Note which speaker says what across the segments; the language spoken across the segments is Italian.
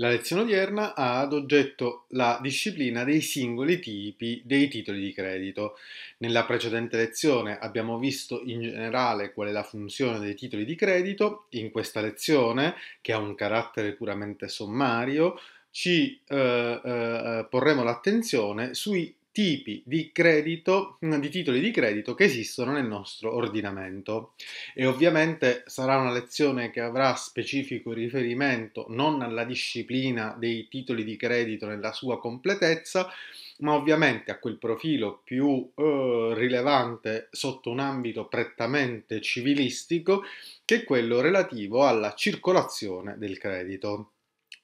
Speaker 1: La lezione odierna ha ad oggetto la disciplina dei singoli tipi dei titoli di credito. Nella precedente lezione abbiamo visto in generale qual è la funzione dei titoli di credito, in questa lezione, che ha un carattere puramente sommario, ci eh, eh, eh porremo l'attenzione sui tipi di credito, mm, di titoli di credito che esistono nel nostro ordinamento. E ovviamente sarà una lezione che avrà specifico riferimento non alla disciplina dei titoli di credito nella sua completezza, ma ovviamente a quel profilo più eh, rilevante sotto un ambito prettamente civilistico, che è quello relativo alla circolazione del credito.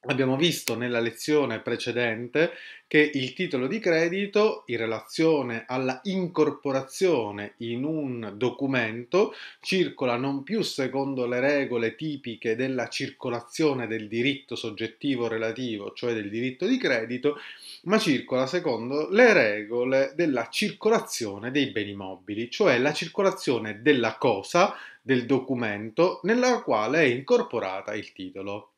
Speaker 1: Abbiamo visto nella lezione precedente che il titolo di credito in relazione alla incorporazione in un documento circola non più secondo le regole tipiche della circolazione del diritto soggettivo relativo, cioè del diritto di credito, ma circola secondo le regole della circolazione dei beni mobili, cioè la circolazione della cosa, del documento nella quale è incorporata il titolo.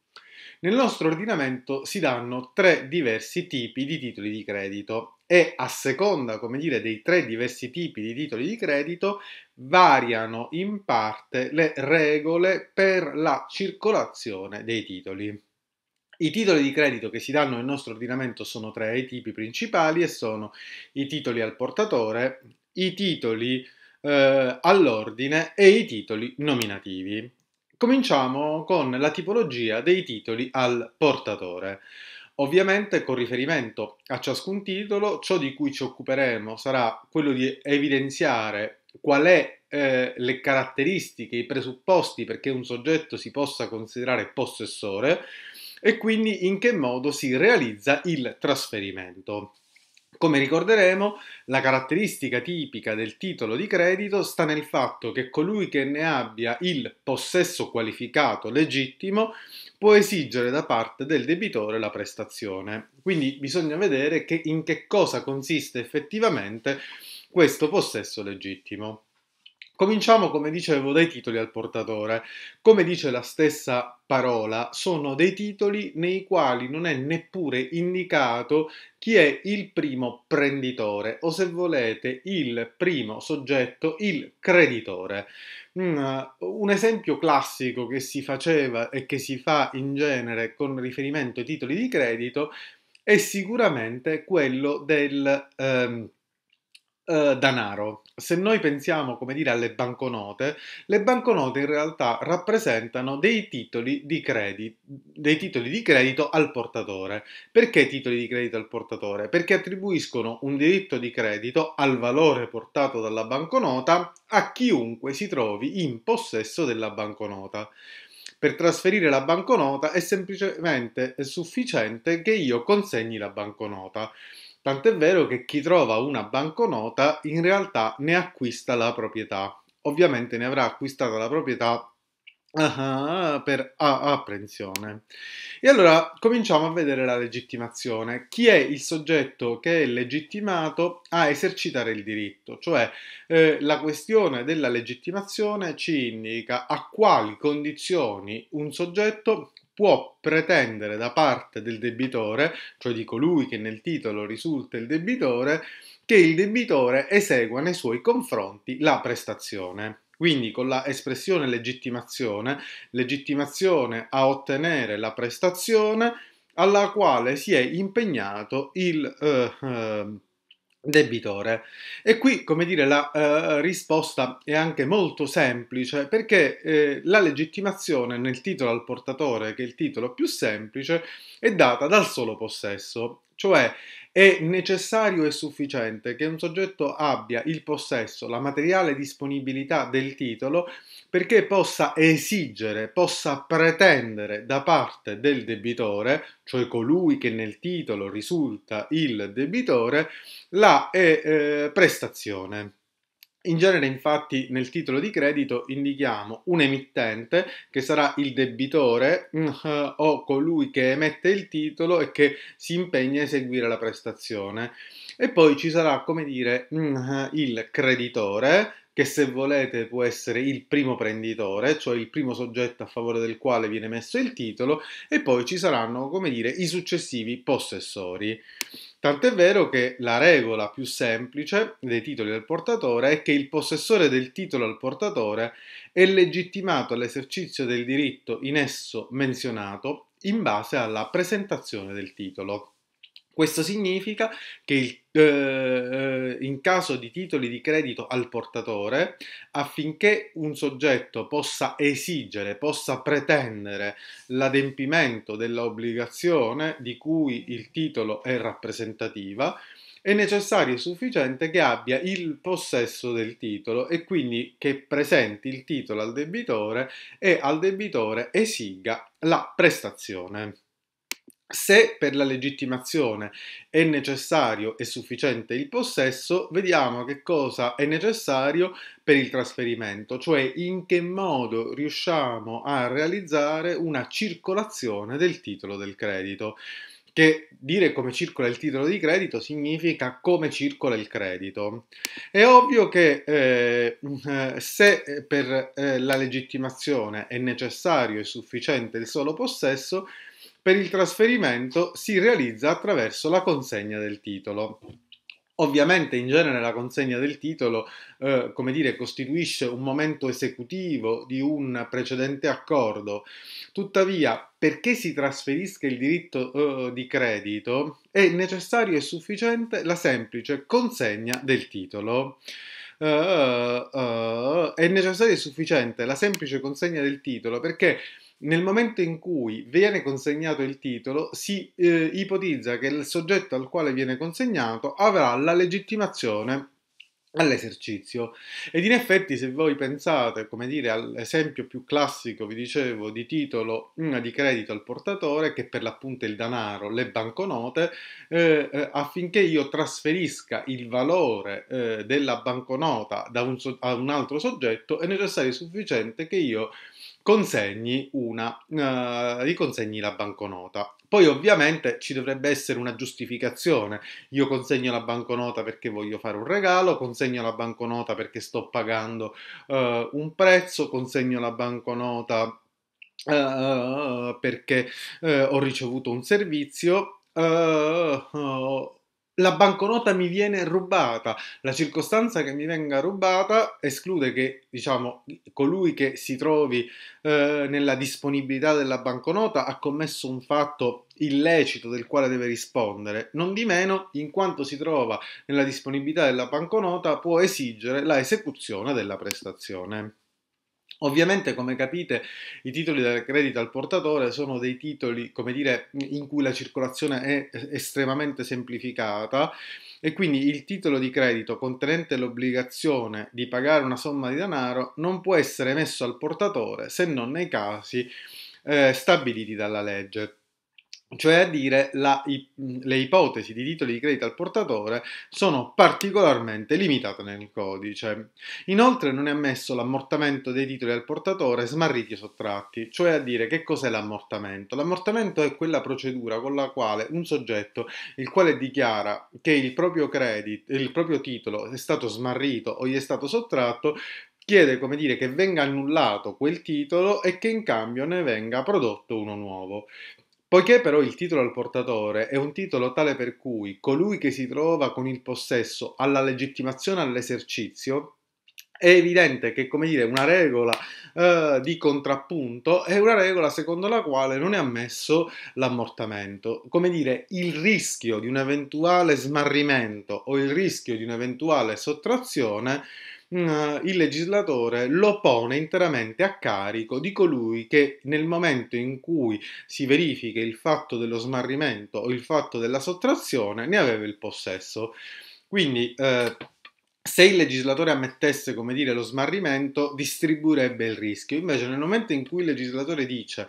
Speaker 1: Nel nostro ordinamento si danno tre diversi tipi di titoli di credito e a seconda, come dire, dei tre diversi tipi di titoli di credito variano in parte le regole per la circolazione dei titoli. I titoli di credito che si danno nel nostro ordinamento sono tre i tipi principali e sono i titoli al portatore, i titoli eh, all'ordine e i titoli nominativi. Cominciamo con la tipologia dei titoli al portatore. Ovviamente con riferimento a ciascun titolo, ciò di cui ci occuperemo sarà quello di evidenziare qual è eh, le caratteristiche, i presupposti perché un soggetto si possa considerare possessore e quindi in che modo si realizza il trasferimento. Come ricorderemo, la caratteristica tipica del titolo di credito sta nel fatto che colui che ne abbia il possesso qualificato legittimo può esigere da parte del debitore la prestazione. Quindi bisogna vedere che in che cosa consiste effettivamente questo possesso legittimo. Cominciamo, come dicevo, dai titoli al portatore. Come dice la stessa parola, sono dei titoli nei quali non è neppure indicato chi è il primo prenditore o, se volete, il primo soggetto, il creditore. Mm, un esempio classico che si faceva e che si fa in genere con riferimento ai titoli di credito è sicuramente quello del ehm, eh, danaro se noi pensiamo, come dire, alle banconote, le banconote in realtà rappresentano dei titoli di credito, dei titoli di credito al portatore. Perché titoli di credito al portatore? Perché attribuiscono un diritto di credito al valore portato dalla banconota a chiunque si trovi in possesso della banconota. Per trasferire la banconota è semplicemente sufficiente che io consegni la banconota. Tant'è vero che chi trova una banconota in realtà ne acquista la proprietà. Ovviamente ne avrà acquistata la proprietà Aha, per apprensione. E allora cominciamo a vedere la legittimazione. Chi è il soggetto che è legittimato a esercitare il diritto? Cioè eh, la questione della legittimazione ci indica a quali condizioni un soggetto può pretendere da parte del debitore, cioè di colui che nel titolo risulta il debitore, che il debitore esegua nei suoi confronti la prestazione. Quindi con la espressione legittimazione, legittimazione a ottenere la prestazione alla quale si è impegnato il eh, eh, debitore. E qui, come dire, la eh, risposta è anche molto semplice perché eh, la legittimazione nel titolo al portatore, che è il titolo più semplice, è data dal solo possesso, cioè è necessario e sufficiente che un soggetto abbia il possesso, la materiale disponibilità del titolo perché possa esigere, possa pretendere da parte del debitore, cioè colui che nel titolo risulta il debitore, la eh, eh prestazione. In genere infatti nel titolo di credito indichiamo un emittente che sarà il debitore mm, eh, o colui che emette il titolo e che si impegna a eseguire la prestazione. E poi ci sarà, come dire, mm, eh, il creditore che se volete può essere il primo prenditore, cioè il primo soggetto a favore del quale viene messo il titolo, e poi ci saranno, come dire, i successivi possessori. Tant'è vero che la regola più semplice dei titoli del portatore è che il possessore del titolo al portatore è legittimato all'esercizio del diritto in esso menzionato in base alla presentazione del titolo. Questo significa che il, eh, eh, in caso di titoli di credito al portatore, affinché un soggetto possa esigere, possa pretendere l'adempimento dell'obbligazione di cui il titolo è rappresentativa, è necessario e sufficiente che abbia il possesso del titolo e quindi che presenti il titolo al debitore e al debitore esiga la prestazione. Se per la legittimazione è necessario e sufficiente il possesso, vediamo che cosa è necessario per il trasferimento, cioè in che modo riusciamo a realizzare una circolazione del titolo del credito che dire come circola il titolo di credito significa come circola il credito. È ovvio che eh, eh se per eh, la legittimazione è necessario e sufficiente il solo possesso, per il trasferimento si realizza attraverso la consegna del titolo. Ovviamente in genere la consegna del titolo, eh, come dire, costituisce un momento esecutivo di un precedente accordo. Tuttavia, perché si trasferisca il diritto eh, di credito, è necessario e sufficiente la semplice consegna del titolo. Uh, uh, è necessaria e sufficiente la semplice consegna del titolo perché nel momento in cui viene consegnato il titolo, si eh, ipotizza che il soggetto al quale viene consegnato avrà la legittimazione all'esercizio. Ed in effetti, se voi pensate, come dire, all'esempio più classico, vi dicevo, di titolo mm, di credito al portatore, che per l'appunto è il denaro, le banconote, eh, eh, affinché io trasferisca il valore eh, della banconota da un a un altro soggetto, è necessario e sufficiente che io consegni, una, uh, riconsegni la banconota. Poi ovviamente ci dovrebbe essere una giustificazione. Io consegno la banconota perché voglio fare un regalo, consegno la banconota perché sto pagando uh, un prezzo, consegno la banconota uh, perché ho ricevuto un servizio. Uh, la banconota mi viene rubata. La circostanza che mi venga rubata esclude che, diciamo, colui che si trovi eh, nella disponibilità della banconota ha commesso un fatto illecito del quale deve rispondere. Non di meno, in quanto si trova nella disponibilità della banconota, può esigere la esecuzione della prestazione. Ovviamente, come capite, i titoli della credito al portatore sono dei titoli, come dire, in cui la circolazione è estremamente semplificata e quindi il titolo di credito contenente l'obbligazione di pagare una somma di denaro non può essere messo al portatore se non nei casi eh, stabiliti dalla legge cioè a dire la, i, le ipotesi di titoli di credito al portatore sono particolarmente limitate nel codice. Inoltre non è ammesso l'ammortamento dei titoli al portatore smarriti o sottratti, cioè a dire che cos'è l'ammortamento. L'ammortamento è quella procedura con la quale un soggetto il quale dichiara che il proprio credito, il proprio titolo è stato smarrito o gli è stato sottratto chiede come dire che venga annullato quel titolo e che in cambio ne venga prodotto uno nuovo. Poiché però il titolo al portatore è un titolo tale per cui colui che si trova con il possesso alla legittimazione all'esercizio è evidente che, come dire, una regola eh, di contrappunto è una regola secondo la quale non è ammesso l'ammortamento. Come dire, il rischio di un eventuale smarrimento o il rischio di un'eventuale sottrazione Mm, il legislatore lo pone interamente a carico di colui che nel momento in cui si verifica il fatto dello smarrimento o il fatto della sottrazione ne aveva il possesso. Quindi eh, se il legislatore ammettesse, come dire, lo smarrimento, distribuirebbe il rischio. Invece nel momento in cui il legislatore dice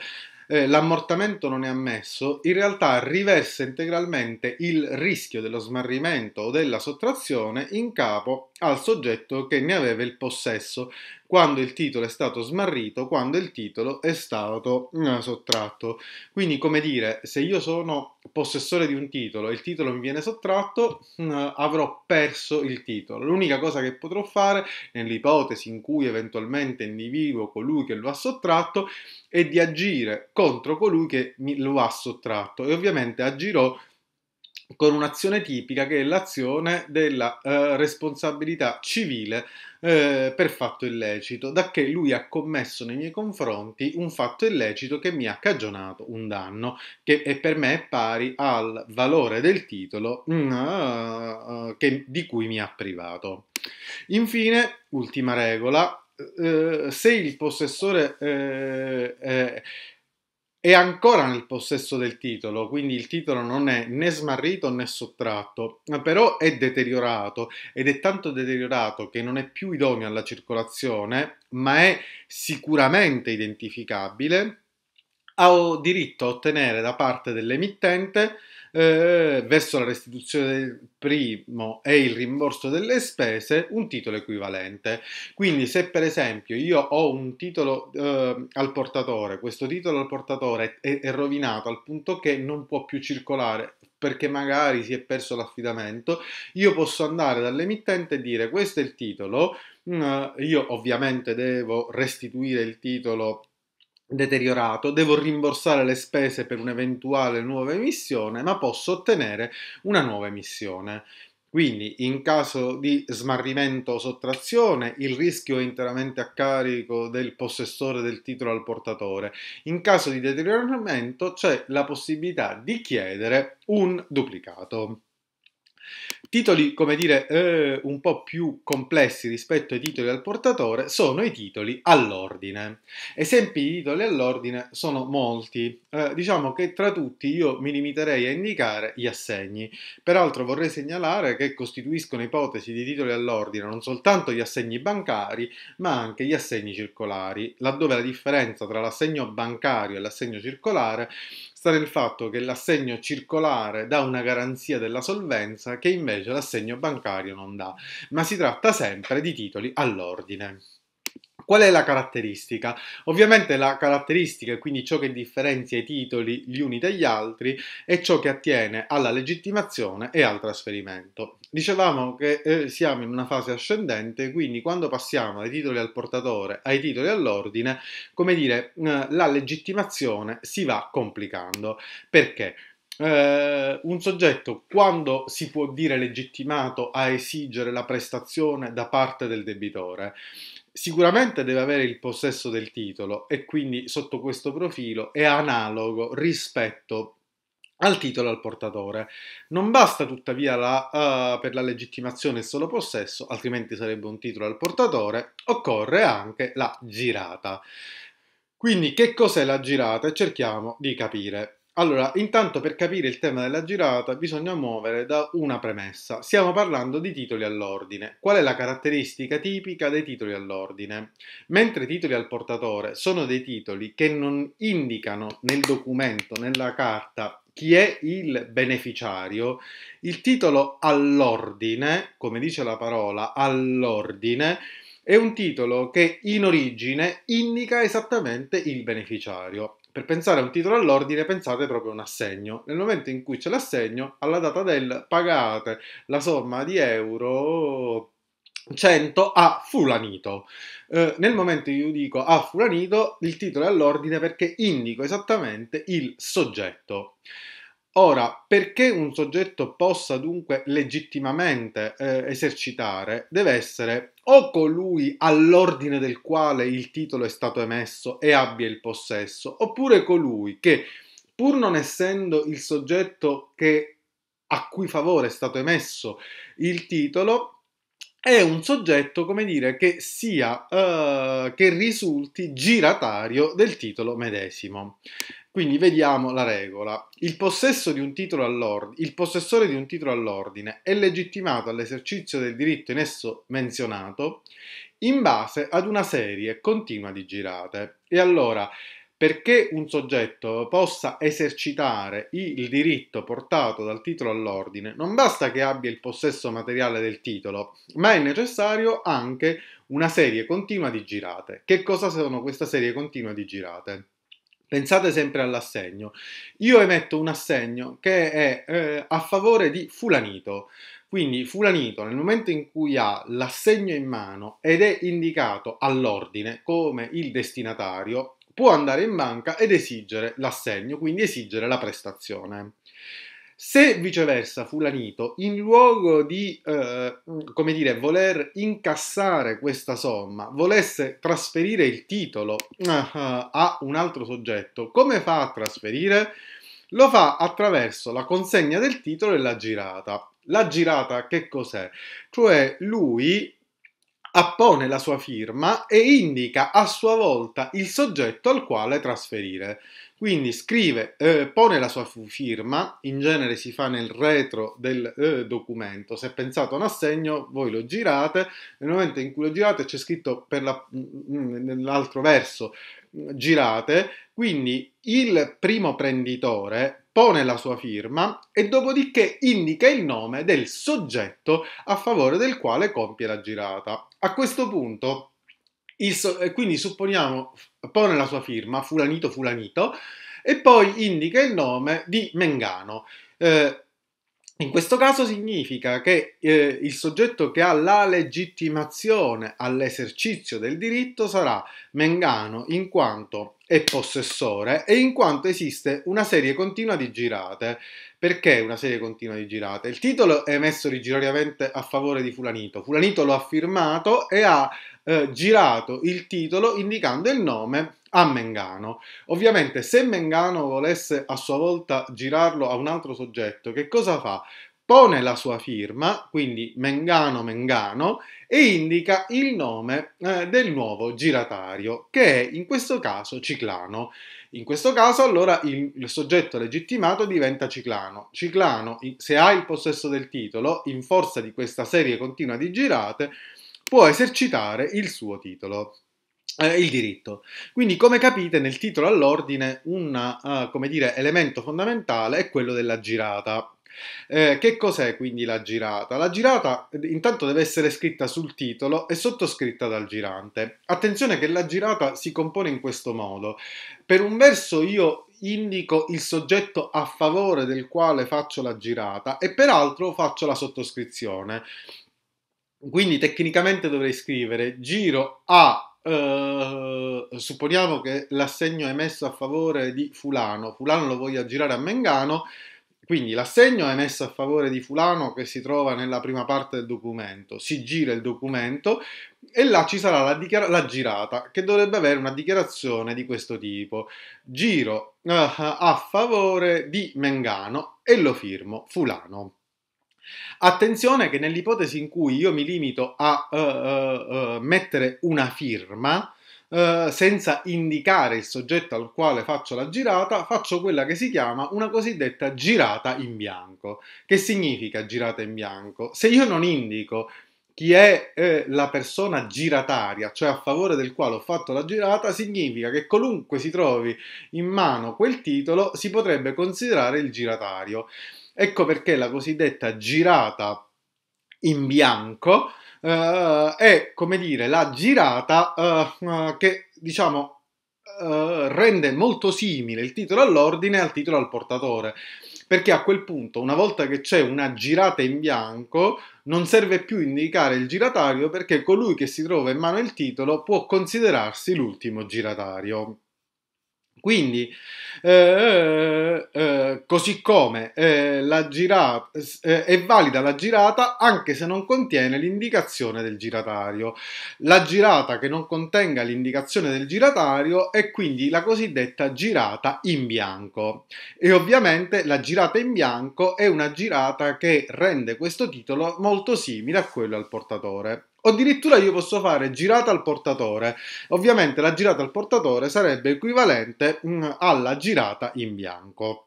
Speaker 1: eh, l'ammortamento non è ammesso, in realtà riversa integralmente il rischio dello smarrimento o della sottrazione in capo al soggetto che ne aveva il possesso, quando il titolo è stato smarrito, quando il titolo è stato eh, sottratto. Quindi, come dire, se io sono possessore di un titolo e il titolo mi viene sottratto, eh, avrò perso il titolo. L'unica cosa che potrò fare, nell'ipotesi in cui eventualmente individuo colui che lo ha sottratto, è di agire contro colui che mi lo ha sottratto e ovviamente agirò con un'azione tipica che è l'azione della eh, responsabilità civile eh, per fatto illecito, da che lui ha commesso nei miei confronti un fatto illecito che mi ha cagionato un danno, che è per me è pari al valore del titolo mm, uh, che, di cui mi ha privato. Infine, ultima regola, eh, se il possessore eh, è ancora nel possesso del titolo, quindi il titolo non è né smarrito né sottratto, però è deteriorato ed è tanto deteriorato che non è più idoneo alla circolazione, ma è sicuramente identificabile, ha diritto a ottenere da parte dell'emittente eh, verso la restituzione del primo e il rimborso delle spese un titolo equivalente. Quindi se per esempio io ho un titolo eh, al portatore, questo titolo al portatore è, è rovinato al punto che non può più circolare perché magari si è perso l'affidamento, io posso andare dall'emittente e dire questo è il titolo, mm, io ovviamente devo restituire il titolo deteriorato, devo rimborsare le spese per un'eventuale nuova emissione, ma posso ottenere una nuova emissione. Quindi in caso di smarrimento o sottrazione il rischio è interamente a carico del possessore del titolo al portatore. In caso di deterioramento c'è la possibilità di chiedere un duplicato. Titoli, come dire, eh, un po' più complessi rispetto ai titoli al portatore sono i titoli all'ordine. Esempi di titoli all'ordine sono molti. Eh, diciamo che tra tutti io mi limiterei a indicare gli assegni. Peraltro vorrei segnalare che costituiscono ipotesi di titoli all'ordine non soltanto gli assegni bancari, ma anche gli assegni circolari, laddove la differenza tra l'assegno bancario e l'assegno circolare sta nel fatto che l'assegno circolare dà una garanzia della solvenza che invece l'assegno bancario non dà, ma si tratta sempre di titoli all'ordine. Qual è la caratteristica? Ovviamente la caratteristica, e quindi ciò che differenzia i titoli gli uni dagli altri, è ciò che attiene alla legittimazione e al trasferimento. Dicevamo che eh, siamo in una fase ascendente, quindi quando passiamo dai titoli al portatore ai titoli all'ordine, come dire, eh, la legittimazione si va complicando. Perché? Eh, un soggetto quando si può dire legittimato a esigere la prestazione da parte del debitore? sicuramente deve avere il possesso del titolo e quindi sotto questo profilo è analogo rispetto al titolo al portatore. Non basta tuttavia la, uh, per la legittimazione il solo possesso, altrimenti sarebbe un titolo al portatore, occorre anche la girata. Quindi che cos'è la girata? Cerchiamo di capire. Allora, intanto per capire il tema della girata bisogna muovere da una premessa. Stiamo parlando di titoli all'ordine. Qual è la caratteristica tipica dei titoli all'ordine? Mentre i titoli al portatore sono dei titoli che non indicano nel documento, nella carta, chi è il beneficiario, il titolo all'ordine, come dice la parola, all'ordine, è un titolo che in origine indica esattamente il beneficiario. Per pensare a un titolo all'ordine pensate proprio a un assegno. Nel momento in cui c'è l'assegno, alla data del pagate la somma di euro 100 a fulanito. Eh, nel momento in cui io dico a fulanito, il titolo è all'ordine perché indico esattamente il soggetto. Ora, perché un soggetto possa dunque legittimamente eh, esercitare, deve essere o colui all'ordine del quale il titolo è stato emesso e abbia il possesso, oppure colui che, pur non essendo il soggetto che, a cui favore è stato emesso il titolo, è un soggetto, come dire, che sia, eh, che risulti giratario del titolo medesimo. Quindi vediamo la regola. Il, il possessore di un titolo all'ordine è legittimato all'esercizio del diritto in esso menzionato in base ad una serie continua di girate. E allora perché un soggetto possa esercitare il diritto portato dal titolo all'ordine, non basta che abbia il possesso materiale del titolo, ma è necessario anche una serie continua di girate. Che cosa sono questa serie continua di girate? Pensate sempre all'assegno. Io emetto un assegno che è eh, a favore di fulanito. Quindi fulanito nel momento in cui ha l'assegno in mano ed è indicato all'ordine come il destinatario, può andare in banca ed esigere l'assegno, quindi esigere la prestazione. Se viceversa Fulanito, in luogo di eh, come dire, voler incassare questa somma, volesse trasferire il titolo eh, a un altro soggetto, come fa a trasferire? Lo fa attraverso la consegna del titolo e la girata. La girata che cos'è? Cioè lui appone la sua firma e indica a sua volta il soggetto al quale trasferire. Quindi scrive, eh, pone la sua firma, in genere si fa nel retro del eh, documento, se pensate a un assegno voi lo girate, nel momento in cui lo girate c'è scritto per la, mm, mm, nell'altro verso mm, girate, quindi il primo prenditore pone la sua firma e dopodiché indica il nome del soggetto a favore del quale compie la girata. A questo punto, il, eh, quindi supponiamo, pone la sua firma, fulanito fulanito, e poi indica il nome di Mengano. Eh, in questo caso significa che eh, il soggetto che ha la legittimazione all'esercizio del diritto sarà Mengano in quanto è possessore e in quanto esiste una serie continua di girate perché una serie continua di girate? Il titolo è emesso originariamente a favore di Fulanito. Fulanito lo ha firmato e ha eh, girato il titolo indicando il nome a Mengano. Ovviamente se Mengano volesse a sua volta girarlo a un altro soggetto, che cosa fa? pone la sua firma, quindi Mengano Mengano, e indica il nome eh, del nuovo giratario, che è in questo caso Ciclano. In questo caso allora il, il, soggetto legittimato diventa Ciclano. Ciclano, se ha il possesso del titolo, in forza di questa serie continua di girate, può esercitare il suo titolo. Eh, il diritto. Quindi, come capite, nel titolo all'ordine un uh, eh, elemento fondamentale è quello della girata eh, che cos'è quindi la girata? La girata intanto deve essere scritta sul titolo e sottoscritta dal girante. Attenzione che la girata si compone in questo modo. Per un verso io indico il soggetto a favore del quale faccio la girata e per peraltro faccio la sottoscrizione. Quindi tecnicamente dovrei scrivere giro a Uh, supponiamo che l'assegno è messo a favore di fulano, fulano lo voglia girare a Mengano, quindi l'assegno è emesso a favore di fulano che si trova nella prima parte del documento, si gira il documento e là ci sarà la, dichiar- la girata che dovrebbe avere una dichiarazione di questo tipo. Giro uh, a favore di Mengano e lo firmo fulano. Attenzione che nell'ipotesi in cui io mi limito a uh, uh, mettere una firma, eh, senza indicare il soggetto al quale faccio la girata, faccio quella che si chiama una cosiddetta girata in bianco. Che significa girata in bianco? Se io non indico chi è eh, la persona girataria, cioè a favore del quale ho fatto la girata, significa che qualunque si trovi in mano quel titolo si potrebbe considerare il giratario. Ecco perché la cosiddetta girata in bianco uh, è come dire la girata uh, che diciamo rende molto simile il titolo all'ordine al titolo al portatore perché a quel punto, una volta che c'è una girata in bianco, non serve più indicare il giratario perché colui che si trova in mano il titolo può considerarsi l'ultimo giratario. Quindi, eh, eh, eh, così come eh, la girata, eh, è valida la girata anche se non contiene l'indicazione del giratario. La girata che non contenga l'indicazione del giratario è quindi la cosiddetta girata in bianco. E ovviamente la girata in bianco è una girata che rende questo titolo molto simile a quello al portatore addirittura io posso fare girata al portatore. Ovviamente la girata al portatore sarebbe equivalente mm, alla girata in bianco.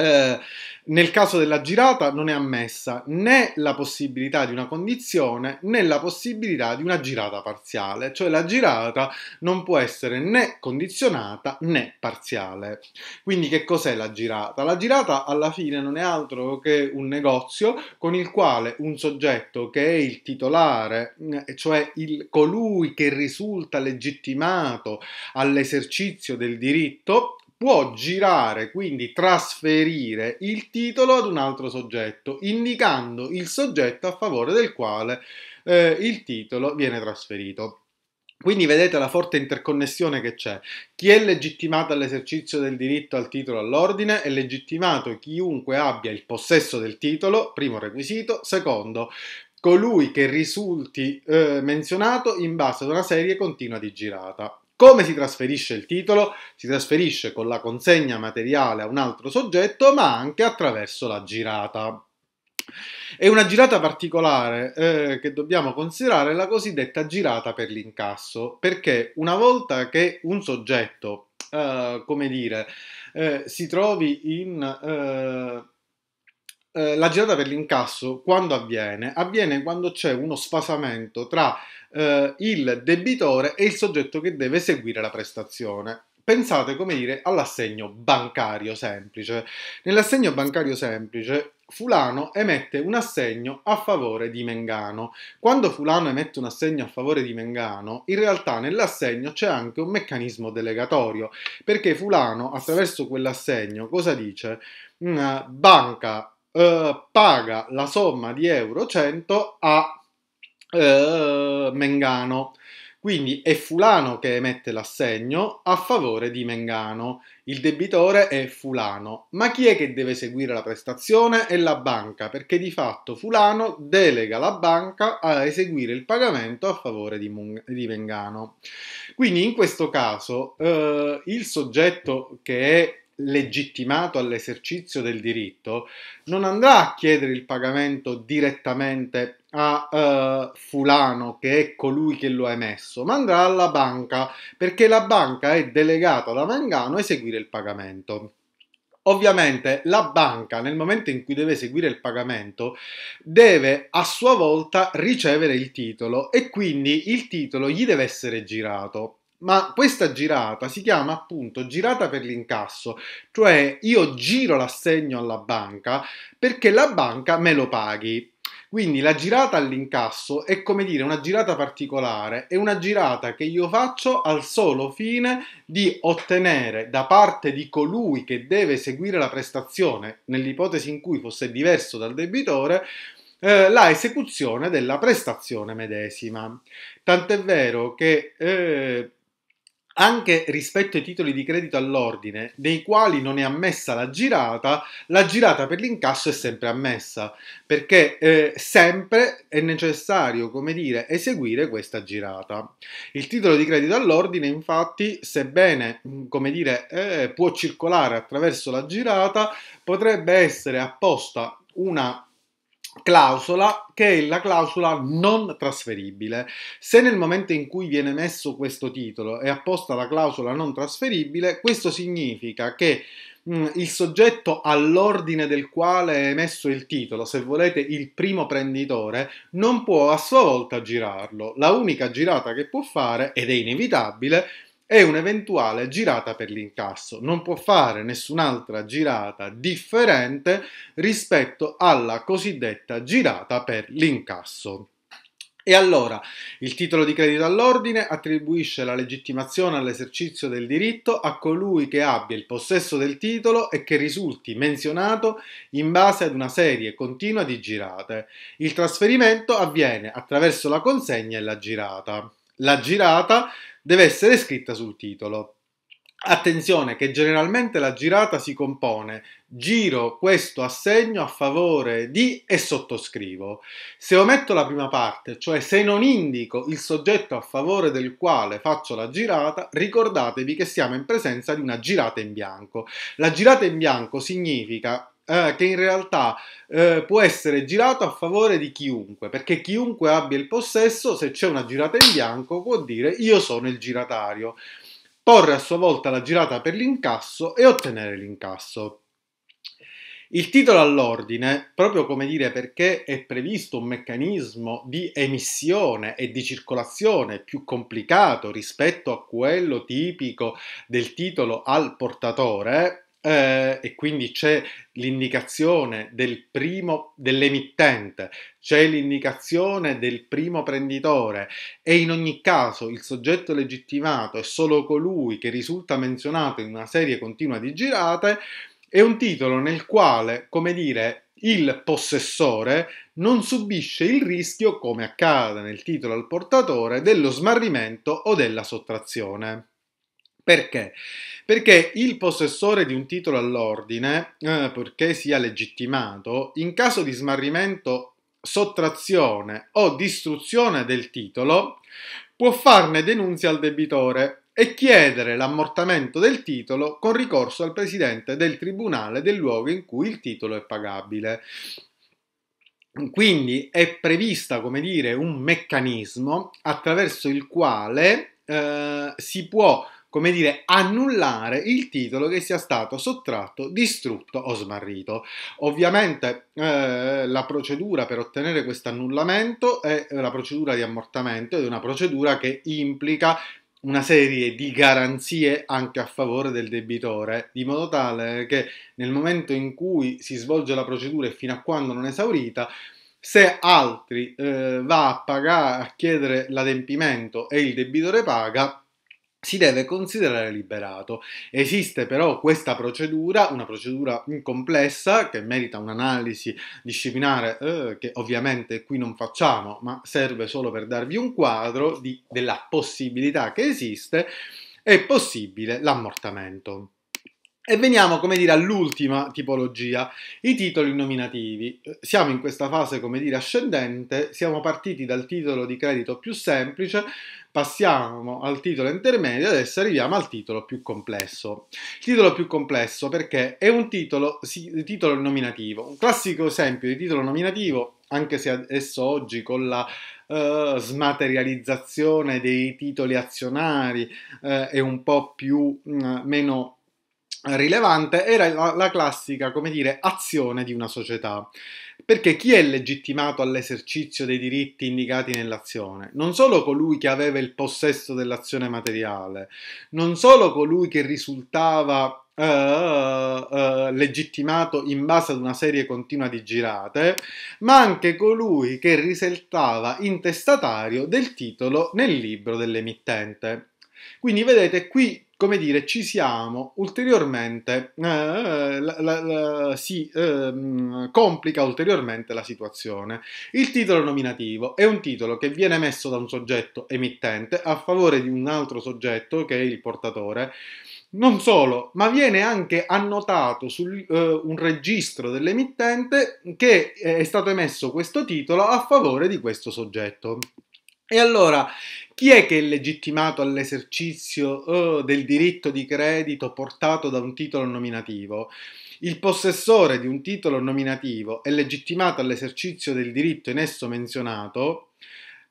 Speaker 1: Eh, nel caso della girata non è ammessa né la possibilità di una condizione né la possibilità di una girata parziale, cioè la girata non può essere né condizionata né parziale. Quindi che cos'è la girata? La girata alla fine non è altro che un negozio con il quale un soggetto che è il titolare, eh, cioè il, colui che risulta legittimato all'esercizio del diritto, può girare, quindi trasferire il titolo ad un altro soggetto, indicando il soggetto a favore del quale eh, il titolo viene trasferito. Quindi vedete la forte interconnessione che c'è. Chi è legittimato all'esercizio del diritto al titolo all'ordine è legittimato chiunque abbia il possesso del titolo, primo requisito, secondo colui che risulti eh, menzionato in base ad una serie continua di girata. Come si trasferisce il titolo? Si trasferisce con la consegna materiale a un altro soggetto, ma anche attraverso la girata. È una girata particolare eh, che dobbiamo considerare la cosiddetta girata per l'incasso, perché una volta che un soggetto, eh, come dire, eh, si trovi in... Eh, eh, la girata per l'incasso quando avviene? Avviene quando c'è uno sfasamento tra eh, il debitore è il soggetto che deve eseguire la prestazione. Pensate, come dire, all'assegno bancario semplice. Nell'assegno bancario semplice Fulano emette un assegno a favore di Mengano. Quando Fulano emette un assegno a favore di Mengano, in realtà nell'assegno c'è anche un meccanismo delegatorio, perché Fulano attraverso quell'assegno cosa dice? Mm, banca eh, paga la somma di euro 100 a eh, Mengano. Quindi è Fulano che emette l'assegno a favore di Mengano. Il debitore è Fulano. Ma chi è che deve seguire la prestazione? È la banca, perché di fatto Fulano delega la banca a eseguire il pagamento a favore di, Mung- di Mengano. Quindi in questo caso eh, il soggetto che è legittimato all'esercizio del diritto non andrà a chiedere il pagamento direttamente a uh, fulano che è colui che lo ha emesso, ma andrà alla banca perché la banca è delegata da Mangano a eseguire il pagamento. Ovviamente la banca nel momento in cui deve eseguire il pagamento deve a sua volta ricevere il titolo e quindi il titolo gli deve essere girato. Ma questa girata si chiama appunto girata per l'incasso, cioè io giro l'assegno alla banca perché la banca me lo paghi. Quindi la girata all'incasso è come dire una girata particolare, è una girata che io faccio al solo fine di ottenere da parte di colui che deve seguire la prestazione, nell'ipotesi in cui fosse diverso dal debitore, eh, la esecuzione della prestazione medesima. Tant'è vero che eh, anche rispetto ai titoli di credito all'ordine, nei quali non è ammessa la girata, la girata per l'incasso è sempre ammessa, perché eh, sempre è necessario, come dire, eseguire questa girata. Il titolo di credito all'ordine, infatti, sebbene, mm, come dire, eh, può circolare attraverso la girata, potrebbe essere apposta una clausola che è la clausola non trasferibile. Se nel momento in cui viene messo questo titolo è apposta la clausola non trasferibile, questo significa che mm, il soggetto all'ordine del quale è emesso il titolo, se volete il primo prenditore, non può a sua volta girarlo. La unica girata che può fare, ed è inevitabile, è e un'eventuale girata per l'incasso. Non può fare nessun'altra girata differente rispetto alla cosiddetta girata per l'incasso. E allora, il titolo di credito all'ordine attribuisce la legittimazione all'esercizio del diritto a colui che abbia il possesso del titolo e che risulti menzionato in base ad una serie continua di girate. Il trasferimento avviene attraverso la consegna e la girata. La girata deve essere scritta sul titolo. Attenzione che generalmente la girata si compone giro questo assegno a favore di e sottoscrivo. Se ometto la prima parte, cioè se non indico il soggetto a favore del quale faccio la girata, ricordatevi che siamo in presenza di una girata in bianco. La girata in bianco significa eh, che in realtà eh, può essere girato a favore di chiunque, perché chiunque abbia il possesso, se c'è una girata in bianco, può dire io sono il giratario, porre a sua volta la girata per l'incasso e ottenere l'incasso. Il titolo all'ordine, proprio come dire perché è previsto un meccanismo di emissione e di circolazione più complicato rispetto a quello tipico del titolo al portatore, eh, e quindi c'è l'indicazione del primo dell'emittente, c'è l'indicazione del primo prenditore e in ogni caso il soggetto legittimato è solo colui che risulta menzionato in una serie continua di girate, è un titolo nel quale, come dire, il possessore non subisce il rischio, come accade nel titolo al portatore, dello smarrimento o della sottrazione. Perché? Perché il possessore di un titolo all'ordine, eh, purché sia legittimato, in caso di smarrimento, sottrazione o distruzione del titolo, può farne denunzia al debitore e chiedere l'ammortamento del titolo con ricorso al presidente del tribunale del luogo in cui il titolo è pagabile. Quindi è prevista, come dire, un meccanismo attraverso il quale eh, si può come dire, annullare il titolo che sia stato sottratto, distrutto o smarrito. Ovviamente eh, la procedura per ottenere questo annullamento è la procedura di ammortamento ed è una procedura che implica una serie di garanzie anche a favore del debitore, di modo tale che nel momento in cui si svolge la procedura e fino a quando non è esaurita, se altri eh, va a pagare a chiedere l'adempimento e il debitore paga, si deve considerare liberato. Esiste però questa procedura, una procedura complessa che merita un'analisi disciplinare eh, che ovviamente qui non facciamo, ma serve solo per darvi un quadro di, della possibilità che esiste, è possibile l'ammortamento. E veniamo, come dire, all'ultima tipologia, i titoli nominativi. Siamo in questa fase, come dire, ascendente, siamo partiti dal titolo di credito più semplice, passiamo al titolo intermedio e adesso arriviamo al titolo più complesso. Il titolo più complesso perché è un titolo, sì, titolo nominativo, un classico esempio di titolo nominativo, anche se adesso oggi con la Uh, smaterializzazione dei titoli azionari uh, è un po' più uh, meno rilevante era la, la classica, come dire, azione di una società. Perché chi è legittimato all'esercizio dei diritti indicati nell'azione? Non solo colui che aveva il possesso dell'azione materiale, non solo colui che risultava Uh, uh, legittimato in base ad una serie continua di girate, ma anche colui che risultava intestatario del titolo nel libro dell'emittente. Quindi vedete qui come dire, ci siamo ulteriormente, eh, eh la, la, la, si eh, complica ulteriormente la situazione. Il titolo nominativo è un titolo che viene messo da un soggetto emittente a favore di un altro soggetto che è il portatore. Non solo, ma viene anche annotato su eh, un registro dell'emittente che è stato emesso questo titolo a favore di questo soggetto. E allora, chi è che è legittimato all'esercizio oh, del diritto di credito portato da un titolo nominativo? Il possessore di un titolo nominativo è legittimato all'esercizio del diritto in esso menzionato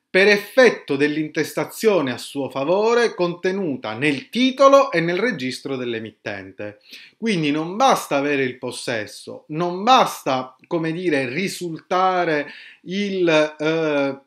Speaker 1: per effetto dell'intestazione a suo favore contenuta nel titolo e nel registro dell'emittente. Quindi non basta avere il possesso, non basta, come dire, risultare il... Eh,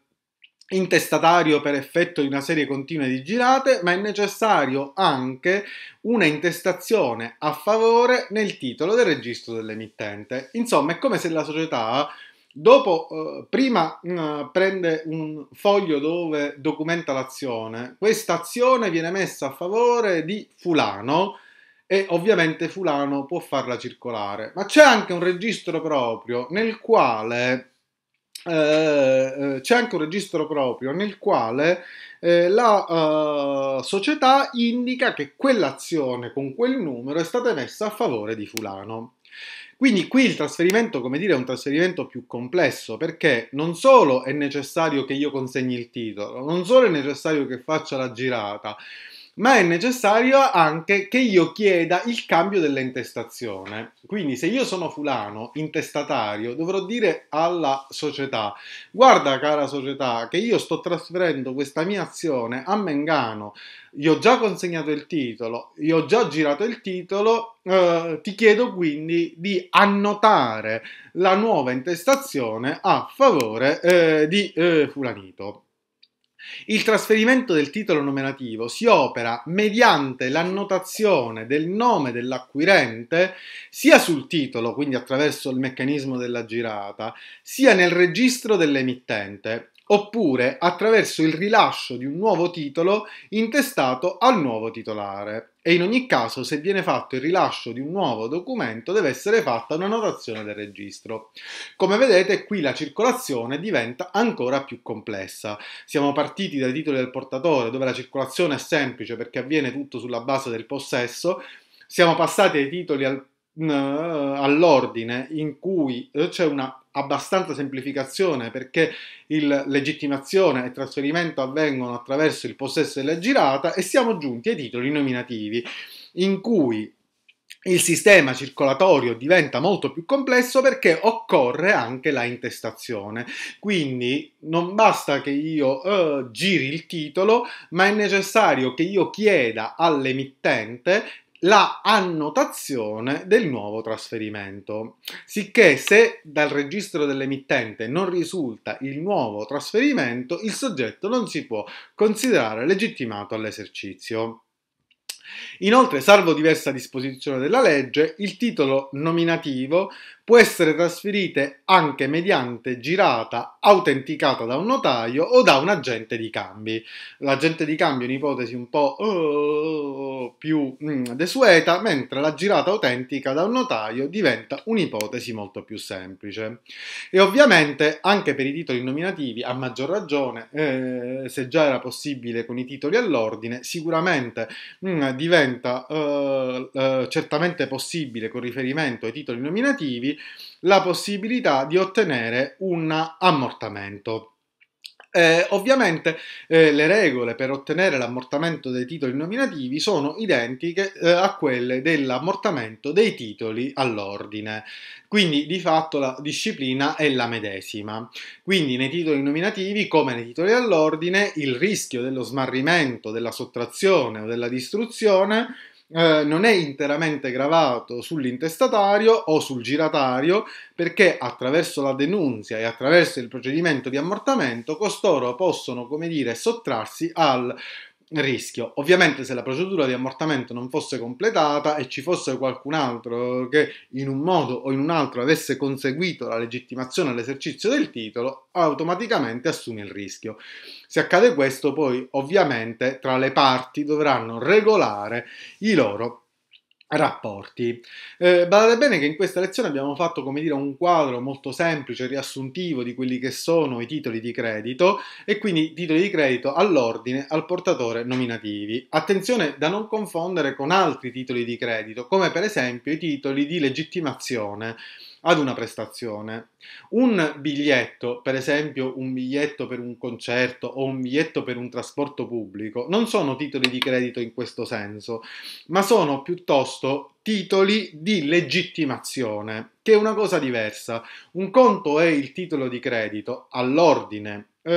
Speaker 1: intestatario per effetto di una serie continua di girate, ma è necessario anche una intestazione a favore nel titolo del registro dell'emittente. Insomma, è come se la società Dopo, eh, prima mh, mm, prende un foglio dove documenta l'azione, questa azione viene messa a favore di fulano e ovviamente fulano può farla circolare, ma c'è anche un registro proprio nel quale eh, eh, c'è anche un registro proprio nel quale eh, la eh, società indica che quell'azione con quel numero è stata emessa a favore di fulano. Quindi qui il trasferimento, come dire, è un trasferimento più complesso perché non solo è necessario che io consegni il titolo, non solo è necessario che faccia la girata, ma è necessario anche che io chieda il cambio dell'intestazione. Quindi se io sono fulano, intestatario, dovrò dire alla società, guarda cara società, che io sto trasferendo questa mia azione a Mengano, gli ho già consegnato il titolo, gli ho già girato il titolo, eh, ti chiedo quindi di annotare la nuova intestazione a favore eh, di eh, fulanito. Il trasferimento del titolo nominativo si opera mediante l'annotazione del nome dell'acquirente sia sul titolo, quindi attraverso il meccanismo della girata, sia nel registro dell'emittente, oppure attraverso il rilascio di un nuovo titolo intestato al nuovo titolare. E in ogni caso, se viene fatto il rilascio di un nuovo documento, deve essere fatta una notazione del registro. Come vedete, qui la circolazione diventa ancora più complessa. Siamo partiti dai titoli del portatore, dove la circolazione è semplice perché avviene tutto sulla base del possesso. Siamo passati ai titoli al all'ordine in cui c'è una abbastanza semplificazione perché il legittimazione e trasferimento avvengono attraverso il possesso della girata e siamo giunti ai titoli nominativi in cui il sistema circolatorio diventa molto più complesso perché occorre anche la intestazione. Quindi non basta che io uh, giri il titolo, ma è necessario che io chieda all'emittente la annotazione del nuovo trasferimento. Sicché se dal registro dell'emittente non risulta il nuovo trasferimento, il soggetto non si può considerare legittimato all'esercizio. Inoltre, salvo diversa disposizione della legge, il titolo nominativo può essere trasferite anche mediante girata autenticata da un notaio o da un agente di cambi. L'agente di cambio è un'ipotesi un po' oh, più mm, desueta, mentre la girata autentica da un notaio diventa un'ipotesi molto più semplice. E ovviamente anche per i titoli nominativi, a maggior ragione, eh, se già era possibile con i titoli all'ordine, sicuramente mh, mm, diventa eh, eh, certamente possibile con riferimento ai titoli nominativi la possibilità di ottenere un ammortamento. Eh, ovviamente eh, le regole per ottenere l'ammortamento dei titoli nominativi sono identiche eh, a quelle dell'ammortamento dei titoli all'ordine, quindi di fatto la disciplina è la medesima. Quindi nei titoli nominativi, come nei titoli all'ordine, il rischio dello smarrimento, della sottrazione o della distruzione eh, non è interamente gravato sull'intestatario o sul giratario perché attraverso la denunzia e attraverso il procedimento di ammortamento costoro possono, come dire, sottrarsi al rischio. Ovviamente se la procedura di ammortamento non fosse completata e ci fosse qualcun altro che in un modo o in un altro avesse conseguito la legittimazione all'esercizio del titolo, automaticamente assume il rischio. Se accade questo, poi ovviamente tra le parti dovranno regolare i loro rapporti. Eh, badate bene che in questa lezione abbiamo fatto come dire un quadro molto semplice, riassuntivo di quelli che sono i titoli di credito e quindi titoli di credito all'ordine, al portatore nominativi. Attenzione da non confondere con altri titoli di credito, come per esempio i titoli di legittimazione ad una prestazione. Un biglietto, per esempio un biglietto per un concerto o un biglietto per un trasporto pubblico, non sono titoli di credito in questo senso, ma sono piuttosto titoli di legittimazione, che è una cosa diversa. Un conto è il titolo di credito all'ordine eh,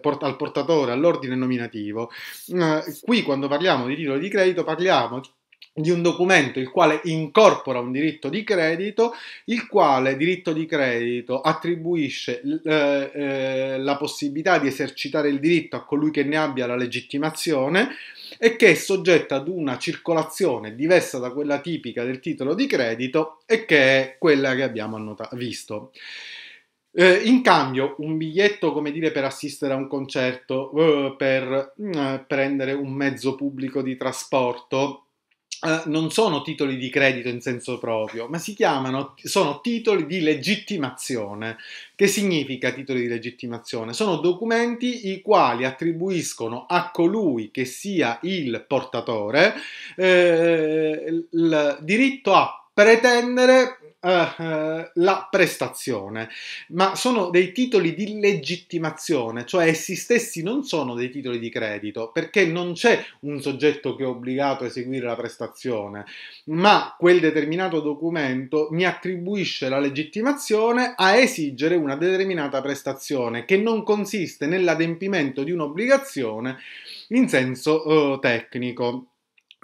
Speaker 1: al portatore, all'ordine nominativo. Eh, qui quando parliamo di titolo di credito parliamo di un documento il quale incorpora un diritto di credito, il quale diritto di credito attribuisce eh, eh, la possibilità di esercitare il diritto a colui che ne abbia la legittimazione e che è soggetta ad una circolazione diversa da quella tipica del titolo di credito e che è quella che abbiamo annota- visto eh, in cambio, un biglietto, come dire, per assistere a un concerto, eh, per mm, prendere un mezzo pubblico di trasporto, eh, non sono titoli di credito in senso proprio, ma si chiamano, sono titoli di legittimazione. Che significa titoli di legittimazione? Sono documenti i quali attribuiscono a colui che sia il portatore eh, il diritto a pretendere eh, eh, la prestazione, ma sono dei titoli di legittimazione, cioè essi stessi non sono dei titoli di credito, perché non c'è un soggetto che è obbligato a eseguire la prestazione, ma quel determinato documento mi attribuisce la legittimazione a esigere una determinata prestazione che non consiste nell'adempimento di un'obbligazione in senso eh, tecnico.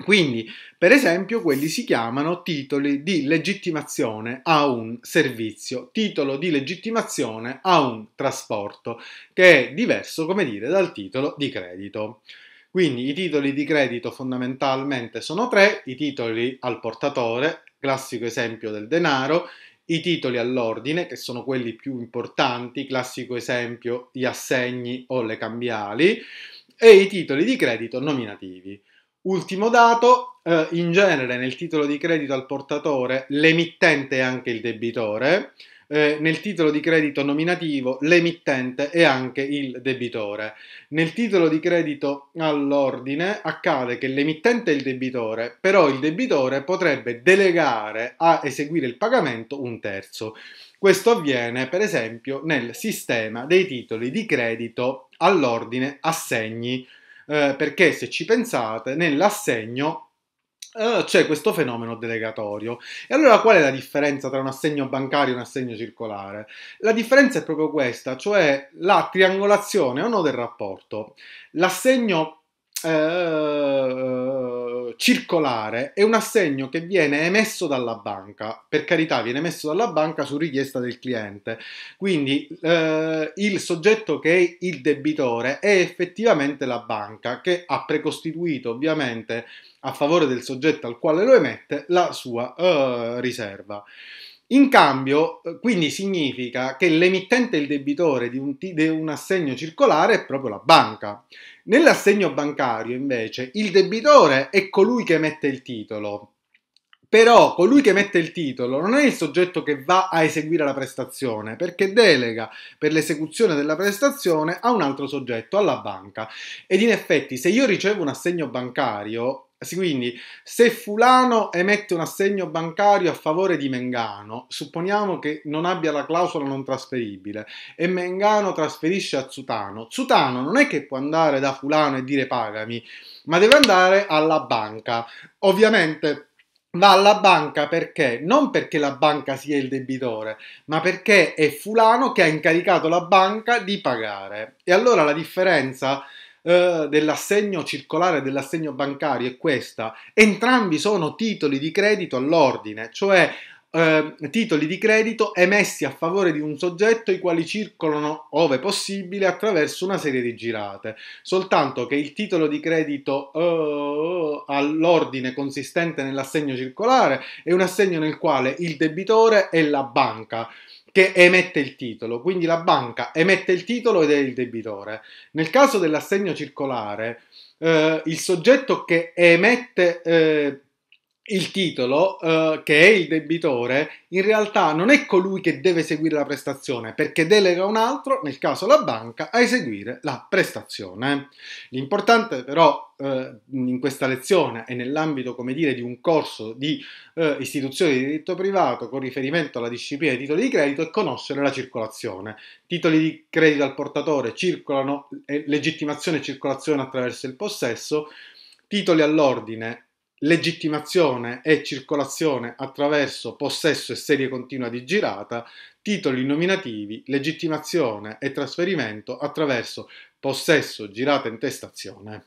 Speaker 1: Quindi, per esempio, quelli si chiamano titoli di legittimazione a un servizio, titolo di legittimazione a un trasporto, che è diverso, come dire, dal titolo di credito. Quindi i titoli di credito fondamentalmente sono tre, i titoli al portatore, classico esempio del denaro, i titoli all'ordine, che sono quelli più importanti, classico esempio gli assegni o le cambiali, e i titoli di credito nominativi. Ultimo dato, eh, in genere nel titolo di credito al portatore l'emittente è anche il debitore, eh, nel titolo di credito nominativo l'emittente è anche il debitore. Nel titolo di credito all'ordine accade che l'emittente è il debitore, però il debitore potrebbe delegare a eseguire il pagamento un terzo. Questo avviene per esempio nel sistema dei titoli di credito all'ordine assegni eh, perché se ci pensate, nell'assegno eh, c'è questo fenomeno delegatorio. E allora qual è la differenza tra un assegno bancario e un assegno circolare? La differenza è proprio questa, cioè la triangolazione o no del rapporto. L'assegno... Eh, circolare è un assegno che viene emesso dalla banca, per carità viene emesso dalla banca su richiesta del cliente, quindi eh, il soggetto che è il debitore è effettivamente la banca che ha precostituito ovviamente a favore del soggetto al quale lo emette la sua eh, riserva. In cambio, eh, quindi significa che l'emittente e il debitore di un, di un, assegno circolare è proprio la banca. Nell'assegno bancario, invece, il debitore è colui che emette il titolo. Però colui che emette il titolo non è il soggetto che va a eseguire la prestazione, perché delega per l'esecuzione della prestazione a un altro soggetto, alla banca. Ed in effetti, se io ricevo un assegno bancario, quindi, se fulano emette un assegno bancario a favore di Mengano, supponiamo che non abbia la clausola non trasferibile e Mengano trasferisce a Zutano. Zutano non è che può andare da fulano e dire pagami, ma deve andare alla banca. Ovviamente va alla banca perché non perché la banca sia il debitore, ma perché è fulano che ha incaricato la banca di pagare. E allora la differenza è eh, dell'assegno circolare e dell'assegno bancario è questa. Entrambi sono titoli di credito all'ordine, cioè eh, titoli di credito emessi a favore di un soggetto i quali circolano, ove possibile, attraverso una serie di girate. Soltanto che il titolo di credito eh, all'ordine consistente nell'assegno circolare è un assegno nel quale il debitore è la banca che emette il titolo, quindi la banca emette il titolo ed è il debitore. Nel caso dell'assegno circolare, eh, il soggetto che emette eh, il titolo, eh, che è il debitore, in realtà non è colui che deve eseguire la prestazione, perché delega un altro, nel caso la banca, a eseguire la prestazione. L'importante però eh, in questa lezione e nell'ambito, come dire, di un corso di eh, istituzione di diritto privato con riferimento alla disciplina dei titoli di credito è conoscere la circolazione. Titoli di credito al portatore circolano, eh, legittimazione e circolazione attraverso il possesso, titoli all'ordine legittimazione e circolazione attraverso possesso e serie continua di girata, titoli nominativi, legittimazione e trasferimento attraverso possesso, girata e intestazione.